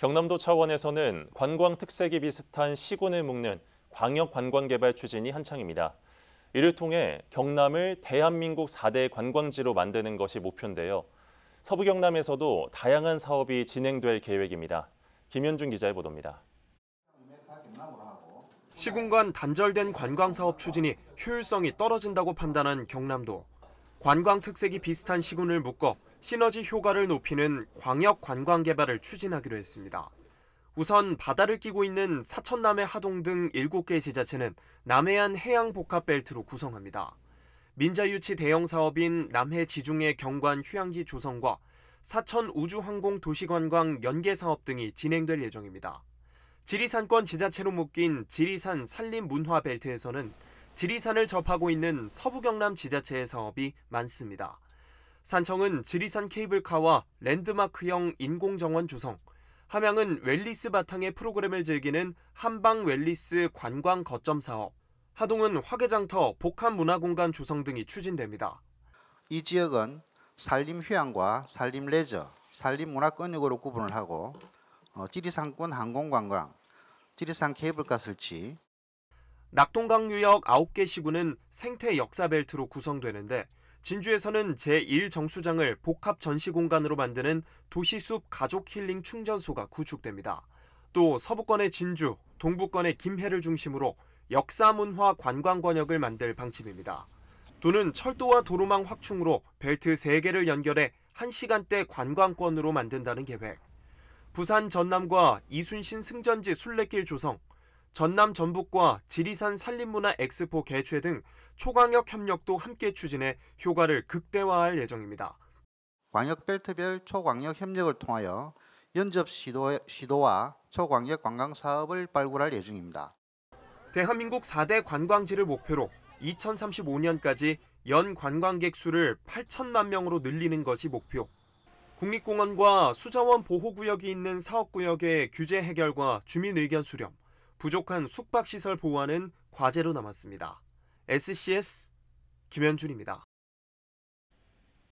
경남도 차원에서는 관광 특색이 비슷한 시군을 묶는 광역 관광 개발 추진이 한창입니다. 이를 통해 경남을 대한민국 4대 관광지로 만드는 것이 목표인데요. 서부 경남에서도 다양한 사업이 진행될 계획입니다. 김현준 기자의 보도입니다. 시군 간 단절된 관광 사업 추진이 효율성이 떨어진다고 판단한 경남도. 관광 특색이 비슷한 시군을 묶어 시너지 효과를 높이는 광역 관광 개발을 추진하기로 했습니다. 우선 바다를 끼고 있는 사천남해 하동 등 7개 지자체는 남해안 해양 복합 벨트로 구성합니다. 민자유치 대형 사업인 남해 지중해 경관 휴양지 조성과 사천 우주항공 도시관광 연계 사업 등이 진행될 예정입니다. 지리산권 지자체로 묶인 지리산 산림문화 벨트에서는 지리산을 접하고 있는 서부경남 지자체의 사업이 많습니다. 산청은 지리산 케이블카와 랜드마크형 인공정원 조성, 함양은 웰리스 바탕의 프로그램을 즐기는 한방 웰리스 관광 거점 사업, 하동은 화개장터 복합문화공간 조성 등이 추진됩니다. 이 지역은 산림 휴양과 산림 레저, 산림 문화 권역으로 구분을 하고 어, 지리산권 항공관광, 지리산 케이블카 설치, 낙동강 유역 9개 시구는 생태 역사 벨트로 구성되는데 진주에서는 제1정수장을 복합 전시공간으로 만드는 도시숲 가족 힐링 충전소가 구축됩니다. 또 서부권의 진주, 동부권의 김해를 중심으로 역사문화 관광권역을 만들 방침입니다. 도는 철도와 도로망 확충으로 벨트 3개를 연결해 1시간대 관광권으로 만든다는 계획. 부산 전남과 이순신 승전지 순례길 조성, 전남 전북과 지리산 산림문화 엑스포 개최 등 초광역 협력도 함께 추진해 효과를 극대화할 예정입니다. 광역벨트별 초광역 협력을 통하여 연접 시도, 시도와 초광역 관광 사업을 발굴할 예정입니다. 대한민국 4대 관광지를 목표로 2035년까지 연 관광객 수를 8천만 명으로 늘리는 것이 목표. 국립공원과 수자원 보호구역이 있는 사업구역의 규제 해결과 주민의견 수렴, 부족한 숙박시설 보완은 과제로 남았습니다. SCS 김현준입니다.